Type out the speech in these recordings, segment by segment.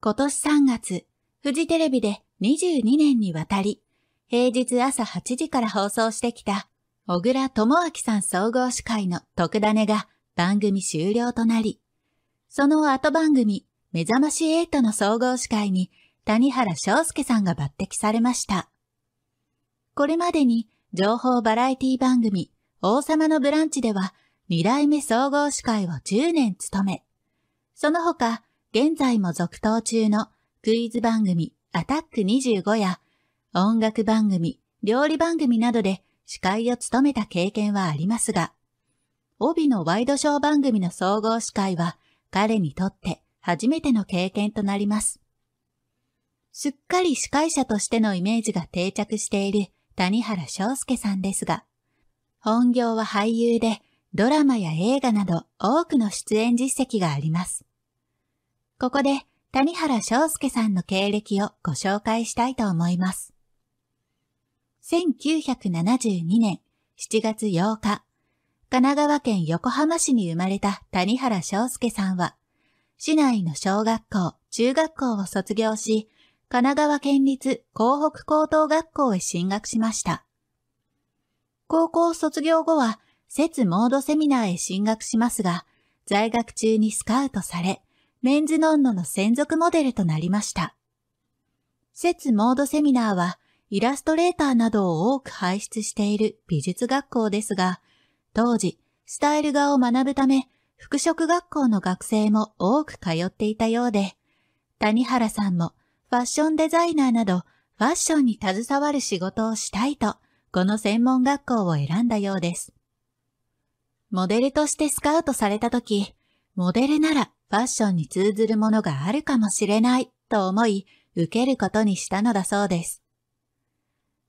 今年3月、フジテレビで22年にわたり、平日朝8時から放送してきた、小倉智明さん総合司会の特ダネが番組終了となり、その後番組、目覚まし8の総合司会に谷原章介さんが抜擢されました。これまでに情報バラエティ番組、王様のブランチでは、2代目総合司会を10年務め、その他、現在も続投中のクイズ番組アタック25や音楽番組、料理番組などで司会を務めた経験はありますが、帯のワイドショー番組の総合司会は彼にとって初めての経験となります。すっかり司会者としてのイメージが定着している谷原章介さんですが、本業は俳優でドラマや映画など多くの出演実績があります。ここで谷原章介さんの経歴をご紹介したいと思います。1972年7月8日、神奈川県横浜市に生まれた谷原章介さんは、市内の小学校、中学校を卒業し、神奈川県立港北高等学校へ進学しました。高校卒業後は、節モードセミナーへ進学しますが、在学中にスカウトされ、メンズノンノの専属モデルとなりました。説モードセミナーはイラストレーターなどを多く輩出している美術学校ですが、当時、スタイル画を学ぶため、服飾学校の学生も多く通っていたようで、谷原さんもファッションデザイナーなどファッションに携わる仕事をしたいと、この専門学校を選んだようです。モデルとしてスカウトされた時、モデルならファッションに通ずるものがあるかもしれないと思い、受けることにしたのだそうです。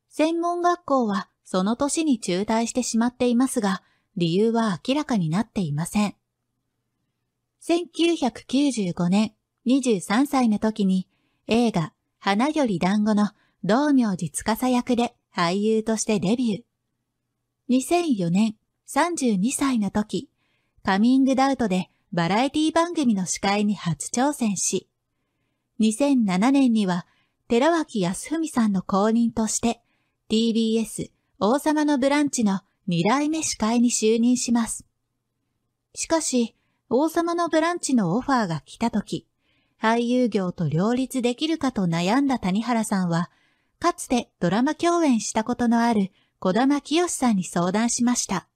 専門学校はその年に中退してしまっていますが、理由は明らかになっていません。1995年23歳の時に映画花より団子の道明寺司役で俳優としてデビュー。2004年32歳の時、カミングダウトでバラエティ番組の司会に初挑戦し、2007年には寺脇康文さんの公認として TBS 王様のブランチの2代目司会に就任します。しかし、王様のブランチのオファーが来た時、俳優業と両立できるかと悩んだ谷原さんは、かつてドラマ共演したことのある小玉清さんに相談しました。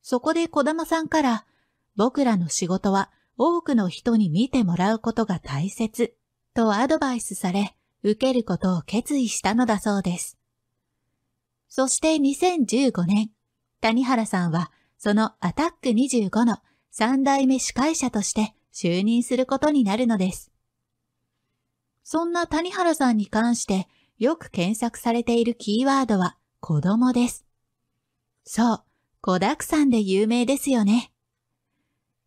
そこで小玉さんから、僕らの仕事は多くの人に見てもらうことが大切とアドバイスされ、受けることを決意したのだそうです。そして2015年、谷原さんはそのアタック25の3代目司会者として就任することになるのです。そんな谷原さんに関してよく検索されているキーワードは子供です。そう、子沢山で有名ですよね。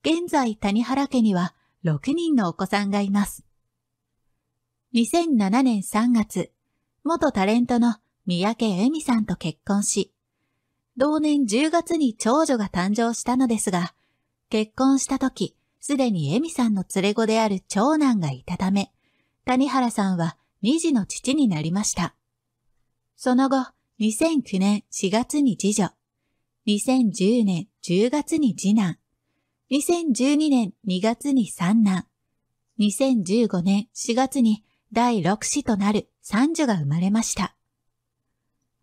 現在谷原家には6人のお子さんがいます。2007年3月、元タレントの三宅恵美さんと結婚し、同年10月に長女が誕生したのですが、結婚した時、すでに恵美さんの連れ子である長男がいたため、谷原さんは2児の父になりました。その後、2009年4月に次女、2010年10月に次男、2012年2月に三男、2015年4月に第6子となる三女が生まれました。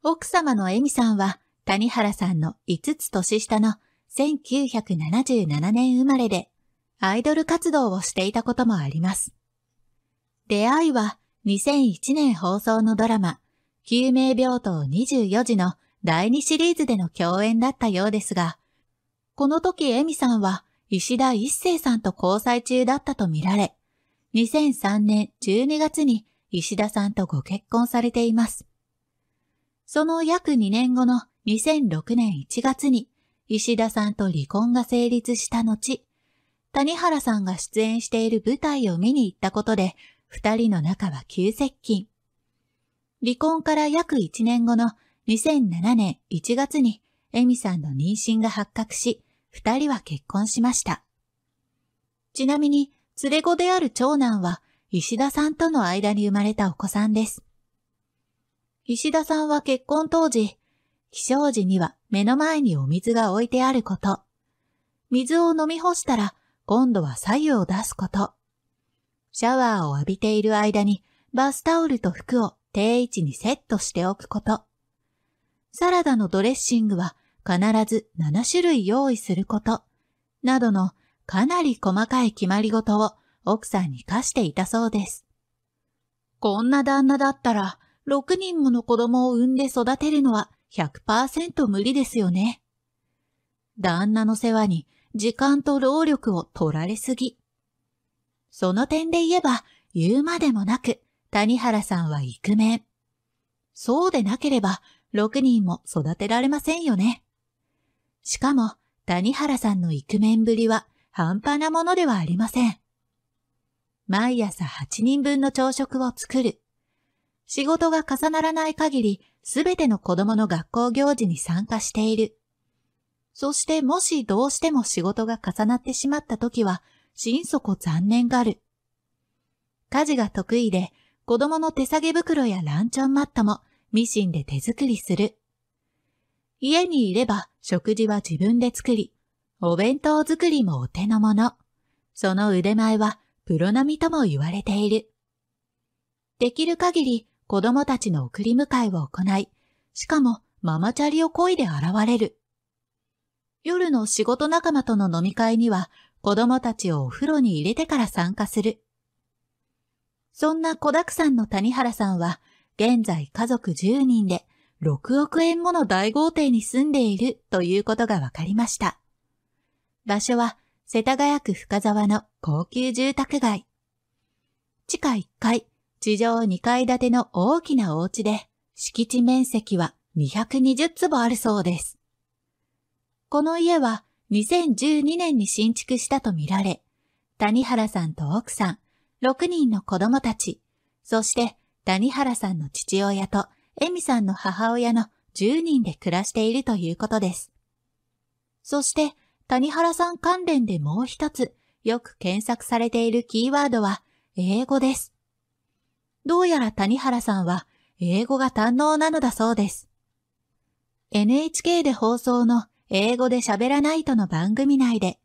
奥様のエミさんは谷原さんの5つ年下の1977年生まれでアイドル活動をしていたこともあります。出会いは2001年放送のドラマ、救命病棟24時の第2シリーズでの共演だったようですが、この時エミさんは石田一生さんと交際中だったとみられ、2003年12月に石田さんとご結婚されています。その約2年後の2006年1月に石田さんと離婚が成立した後、谷原さんが出演している舞台を見に行ったことで、二人の仲は急接近。離婚から約1年後の2007年1月にエミさんの妊娠が発覚し、二人は結婚しました。ちなみに、連れ子である長男は、石田さんとの間に生まれたお子さんです。石田さんは結婚当時、起床時には目の前にお水が置いてあること、水を飲み干したら今度は左右を出すこと、シャワーを浴びている間にバスタオルと服を定位置にセットしておくこと、サラダのドレッシングは必ず7種類用意すること、などのかなり細かい決まり事を奥さんに課していたそうです。こんな旦那だったら、6人もの子供を産んで育てるのは100%無理ですよね。旦那の世話に時間と労力を取られすぎ。その点で言えば、言うまでもなく、谷原さんはイクメン。そうでなければ、6人も育てられませんよね。しかも、谷原さんのイクメンぶりは半端なものではありません。毎朝8人分の朝食を作る。仕事が重ならない限り、すべての子供の学校行事に参加している。そしてもしどうしても仕事が重なってしまった時は、心底残念がる。家事が得意で、子供の手提げ袋やランチョンマットもミシンで手作りする。家にいれば食事は自分で作り、お弁当作りもお手の物。その腕前はプロ並みとも言われている。できる限り子供たちの送り迎えを行い、しかもママチャリをこいで現れる。夜の仕事仲間との飲み会には子供たちをお風呂に入れてから参加する。そんな子沢山の谷原さんは現在家族10人で6億円もの大豪邸に住んでいるということが分かりました。場所は世田谷区深沢の高級住宅街。地下1階、地上2階建ての大きなお家で、敷地面積は220坪あるそうです。この家は2012年に新築したとみられ、谷原さんと奥さん、6人の子供たち、そして谷原さんの父親とエミさんの母親の10人で暮らしているということです。そして、谷原さん関連でもう一つ、よく検索されているキーワードは、英語です。どうやら谷原さんは、英語が堪能なのだそうです。NHK で放送の英語で喋らないとの番組内で、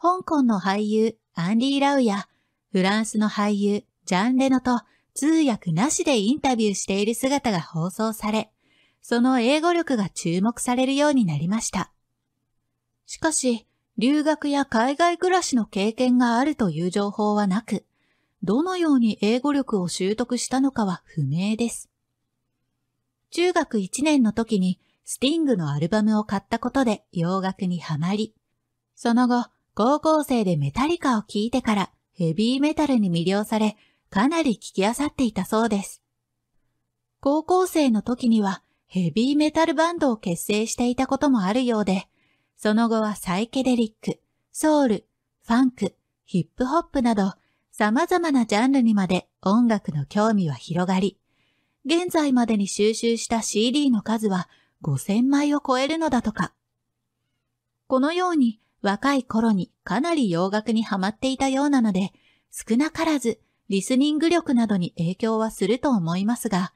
香港の俳優アンリー・ラウやフランスの俳優ジャン・レノと通訳なしでインタビューしている姿が放送され、その英語力が注目されるようになりました。しかし、留学や海外暮らしの経験があるという情報はなく、どのように英語力を習得したのかは不明です。中学1年の時にスティングのアルバムを買ったことで洋楽にはまり、その後、高校生でメタリカを聴いてからヘビーメタルに魅了され、かなり聞きあさっていたそうです。高校生の時にはヘビーメタルバンドを結成していたこともあるようで、その後はサイケデリック、ソウル、ファンク、ヒップホップなど様々なジャンルにまで音楽の興味は広がり、現在までに収集した CD の数は5000枚を超えるのだとか。このように若い頃にかなり洋楽にハマっていたようなので、少なからずリスニング力などに影響はすると思いますが、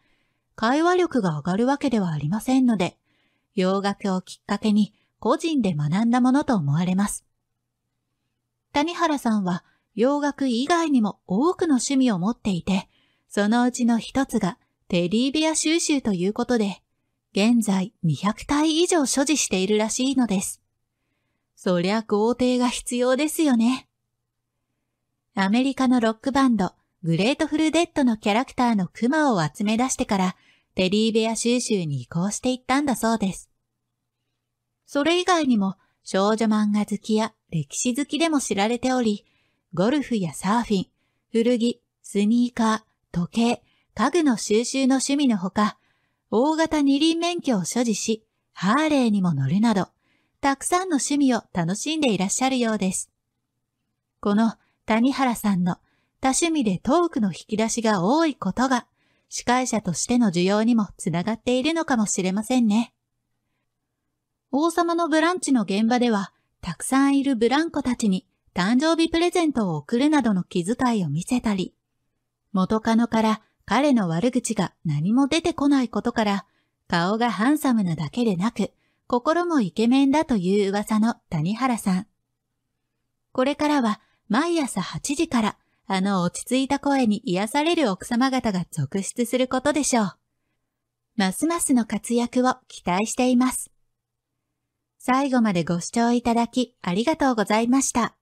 会話力が上がるわけではありませんので、洋楽をきっかけに個人で学んだものと思われます。谷原さんは洋楽以外にも多くの趣味を持っていて、そのうちの一つがテディベア収集ということで、現在200体以上所持しているらしいのです。そりゃ豪邸が必要ですよね。アメリカのロックバンド、グレートフルデッドのキャラクターのクマを集め出してから、テディベア収集に移行していったんだそうです。それ以外にも、少女漫画好きや歴史好きでも知られており、ゴルフやサーフィン、古着、スニーカー、時計、家具の収集の趣味のほか、大型二輪免許を所持し、ハーレーにも乗るなど、たくさんの趣味を楽しんでいらっしゃるようです。この谷原さんの多趣味でトークの引き出しが多いことが、司会者としての需要にもつながっているのかもしれませんね。王様のブランチの現場では、たくさんいるブランコたちに誕生日プレゼントを送るなどの気遣いを見せたり、元カノから彼の悪口が何も出てこないことから、顔がハンサムなだけでなく、心もイケメンだという噂の谷原さん。これからは毎朝8時からあの落ち着いた声に癒される奥様方が続出することでしょう。ますますの活躍を期待しています。最後までご視聴いただきありがとうございました。